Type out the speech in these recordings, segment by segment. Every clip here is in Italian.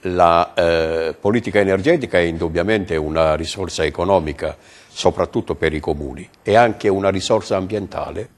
La eh, politica energetica è indubbiamente una risorsa economica, soprattutto per i comuni, e anche una risorsa ambientale?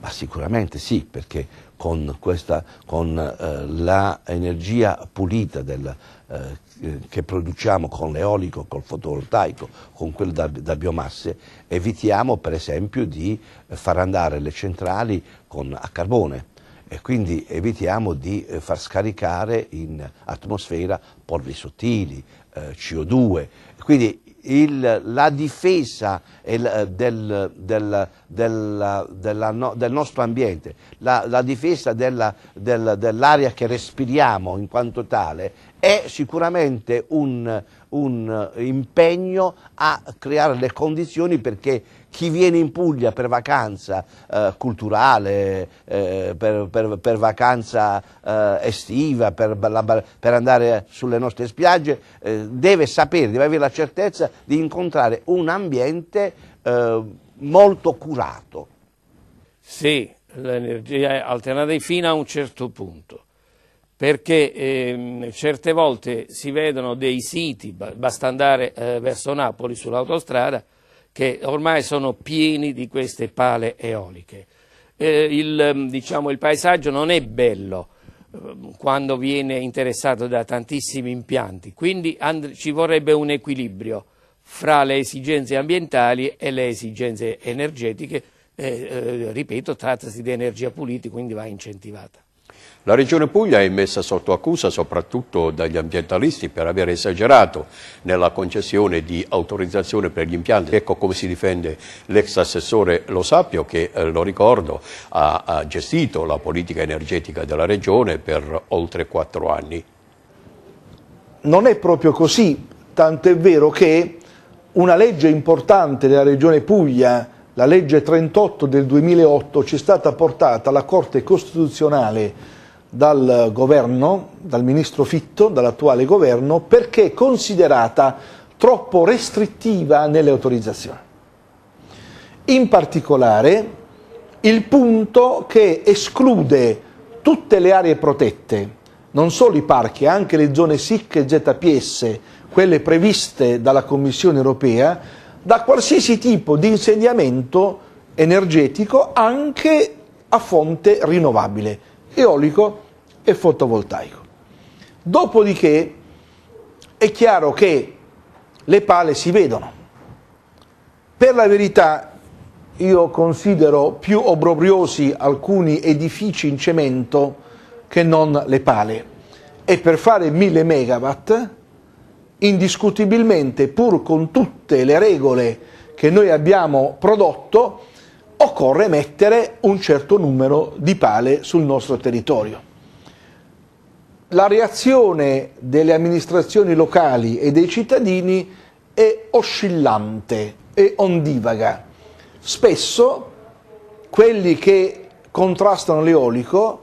Ma sicuramente sì, perché con, questa, con eh, l'energia pulita del, eh, eh, che produciamo con l'eolico, col fotovoltaico, con quello da, da, biomasse, evitiamo per esempio di far andare le centrali con, a carbone e quindi evitiamo di eh, far scaricare in atmosfera polveri sottili, eh, CO2. Quindi il, la difesa eh, del, del, del, del, nostro ambiente, la, la difesa dell'aria che respiriamo in quanto tale è sicuramente un, un impegno a creare le condizioni perché chi viene in Puglia per vacanza eh, culturale, eh, per, per, per, vacanza eh, estiva, per, per, andare sulle nostre spiagge, eh, deve sapere, deve avere la certezza di incontrare un ambiente eh, molto curato. Sì, l'energia è alternata fino a un certo punto perché ehm, certe volte si vedono dei siti, basta andare eh, verso Napoli sull'autostrada, che ormai sono pieni di queste pale eoliche. Eh, il, mm, diciamo, il, paesaggio non è bello ehm, quando viene interessato da tantissimi impianti, quindi and- ci vorrebbe un equilibrio fra le esigenze ambientali e le esigenze energetiche, eh, eh ripeto, trattasi di energia pulita, quindi va incentivata. La Regione Puglia è messa sotto accusa soprattutto dagli ambientalisti per aver esagerato nella concessione di autorizzazione per gli impianti. Ecco come si difende l'ex assessore Lo Sappio che, eh, lo ricordo, ha gestito la politica energetica della Regione per oltre quattro anni. Non è proprio così, tant'è vero che una legge importante della Regione Puglia, la legge 38 del 2008, ci è stata portata alla Corte Costituzionale dal governo, dal ministro Fitto, dall'attuale governo, perché considerata troppo restrittiva nelle autorizzazioni. In particolare il punto che esclude tutte le aree protette, non solo i parchi, anche le zone SIC e ZPS, quelle previste dalla Commissione europea, da qualsiasi tipo di insediamento energetico anche a fonte rinnovabile, eolico, e fotovoltaico. Dopodiché è chiaro che le pale si vedono. Per la verità io considero più obbrobriosi alcuni edifici in cemento che non le pale. E per fare 1000 megawatt, indiscutibilmente, pur con tutte le regole che noi abbiamo prodotto, occorre mettere un certo numero di pale sul nostro territorio la reazione delle amministrazioni locali e dei cittadini è oscillante, è ondivaga. Spesso quelli che contrastano l'eolico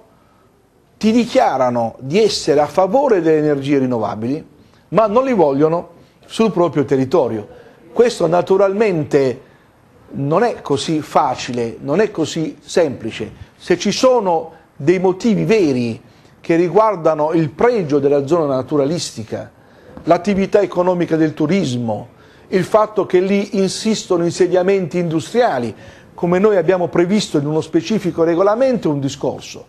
ti dichiarano di essere a favore delle energie rinnovabili, ma non li vogliono sul proprio territorio. Questo naturalmente non è così facile, non è così semplice. Se ci sono dei motivi veri che riguardano il pregio della zona naturalistica, l'attività economica del turismo, il fatto che lì insistono insediamenti industriali, come noi abbiamo previsto in uno specifico regolamento un discorso,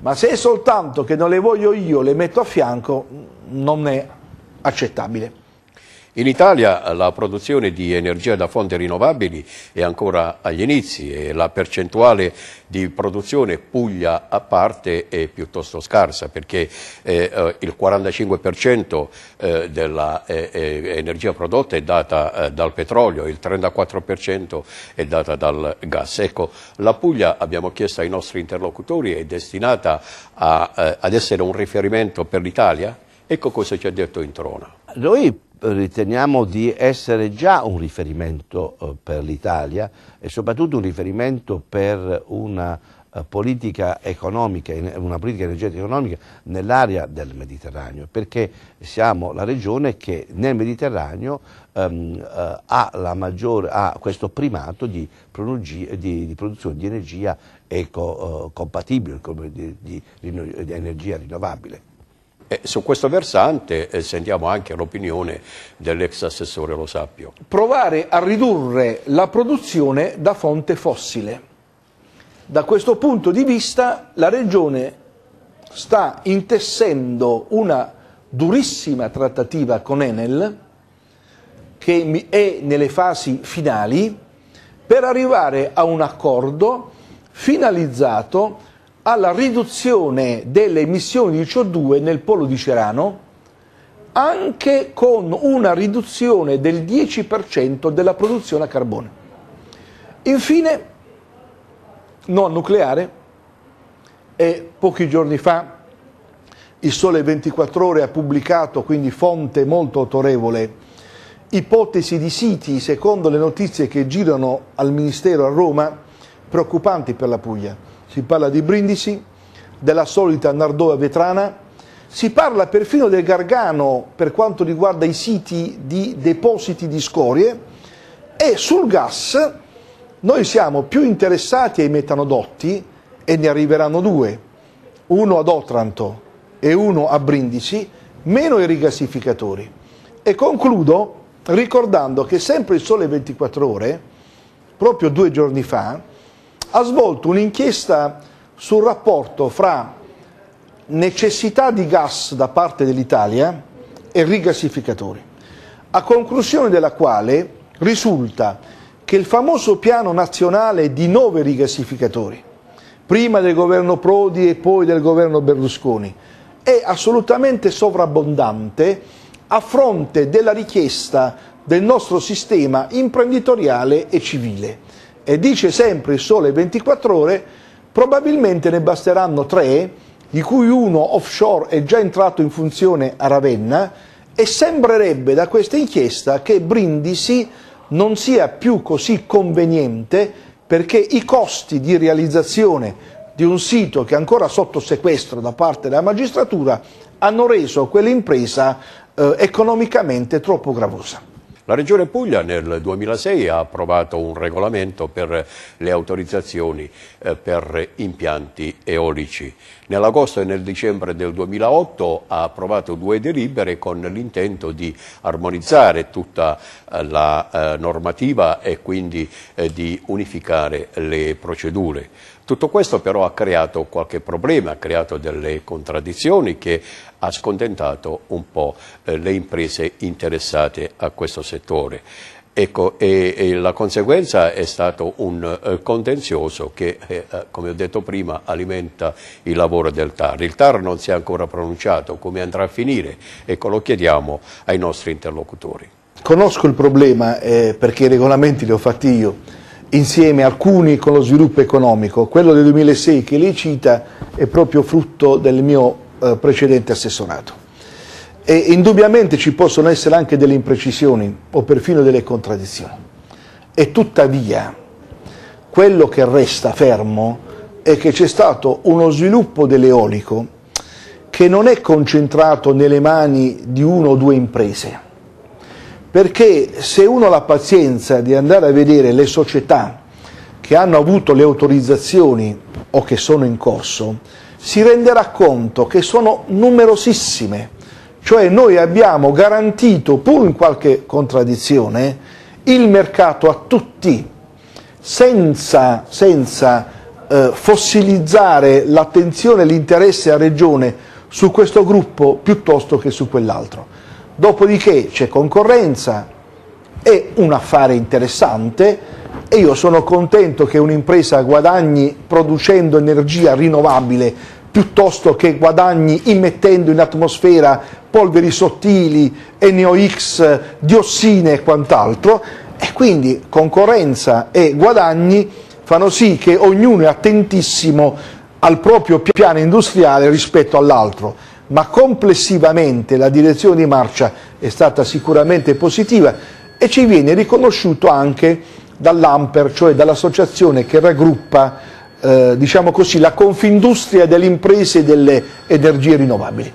ma se è soltanto che non le voglio io, le metto a fianco, non è accettabile. In Italia la produzione di energia da fonti rinnovabili è ancora agli inizi e la percentuale di produzione Puglia a parte è piuttosto scarsa perché eh, eh, il 45% eh, dell'energia eh, prodotta è data dal petrolio, il 34% è data dal gas. Ecco, la Puglia, abbiamo chiesto ai nostri interlocutori, è destinata a, ad essere un riferimento per l'Italia? Ecco cosa ci ha detto Introna. Noi riteniamo di essere già un riferimento eh, per l'Italia e soprattutto un riferimento per una eh, politica economica, una politica energetica economica nell'area del Mediterraneo, perché siamo la regione che nel Mediterraneo ehm, eh, ha, maggiore, ha, questo primato di, di, di, produzione di energia ecocompatibile, eh, di, di energia rinnovabile. E su questo versante eh, sentiamo anche l'opinione dell'ex assessore Lo Sappio. Provare a ridurre la produzione da fonte fossile. Da questo punto di vista la Regione sta intessendo una durissima trattativa con Enel che è nelle fasi finali per arrivare a un accordo finalizzato alla riduzione delle emissioni di CO2 nel polo di Cerano, anche con una riduzione del 10% della produzione a carbone. Infine, no al nucleare, e pochi giorni fa il Sole 24 Ore ha pubblicato, quindi fonte molto autorevole, ipotesi di siti, secondo le notizie che girano al Ministero a Roma, preoccupanti per la Puglia si parla di Brindisi, della solita Nardova vetrana, si parla perfino del Gargano per quanto riguarda i siti di depositi di scorie e sul gas noi siamo più interessati ai metanodotti e ne arriveranno due, uno ad Otranto e uno a Brindisi, meno i rigassificatori. E concludo ricordando che sempre il Sole 24 Ore, proprio due giorni fa, ha svolto un'inchiesta sul rapporto fra necessità di gas da parte dell'Italia e rigassificatori, a conclusione della quale risulta che il famoso piano nazionale di nove rigassificatori, prima del governo Prodi e poi del governo Berlusconi, è assolutamente sovrabbondante a fronte della richiesta del nostro sistema imprenditoriale e civile e dice sempre il sole 24 ore, probabilmente ne basteranno tre, di cui uno offshore è già entrato in funzione a Ravenna, e sembrerebbe da questa inchiesta che Brindisi non sia più così conveniente perché i costi di realizzazione di un sito che è ancora sotto sequestro da parte della magistratura hanno reso quell'impresa eh, economicamente troppo gravosa. La Regione Puglia nel 2006 ha approvato un regolamento per le autorizzazioni eh, per impianti eolici. Nell'agosto e nel dicembre del 2008 ha approvato due delibere con l'intento di armonizzare tutta eh, la eh, normativa e quindi eh, di unificare le procedure. Tutto questo però ha creato qualche problema, ha creato delle contraddizioni che ha scontentato un po' le imprese interessate a questo settore. Ecco, e, e, la conseguenza è stato un eh, contenzioso che, eh, eh, come ho detto prima, alimenta il lavoro del TAR. Il TAR non si è ancora pronunciato come andrà a finire, ecco, lo chiediamo ai nostri interlocutori. Conosco il problema eh, perché i regolamenti li ho fatti io, insieme alcuni con lo sviluppo economico. Quello del 2006 che lei cita è proprio frutto del mio eh, precedente assessorato. E indubbiamente ci possono essere anche delle imprecisioni o perfino delle contraddizioni. E tuttavia quello che resta fermo è che c'è stato uno sviluppo dell'eolico che non è concentrato nelle mani di una o due imprese. Perché se uno ha la pazienza di andare a vedere le società che hanno avuto le autorizzazioni o che sono in corso, si renderà conto che sono numerosissime cioè noi abbiamo garantito, pur in qualche contraddizione, il mercato a tutti, senza, senza eh, fossilizzare l'attenzione e l'interesse a Regione su questo gruppo piuttosto che su quell'altro. Dopodiché c'è concorrenza, è un affare interessante e io sono contento che un'impresa guadagni producendo energia rinnovabile piuttosto che guadagni immettendo in atmosfera polveri sottili, NOx, diossine e quant'altro, e quindi concorrenza e guadagni fanno sì che ognuno è attentissimo al proprio piano industriale rispetto all'altro, ma complessivamente la direzione di marcia è stata sicuramente positiva e ci viene riconosciuto anche dall'AMPER, cioè dall'associazione che raggruppa eh, diciamo così, la confindustria delle imprese e delle energie rinnovabili.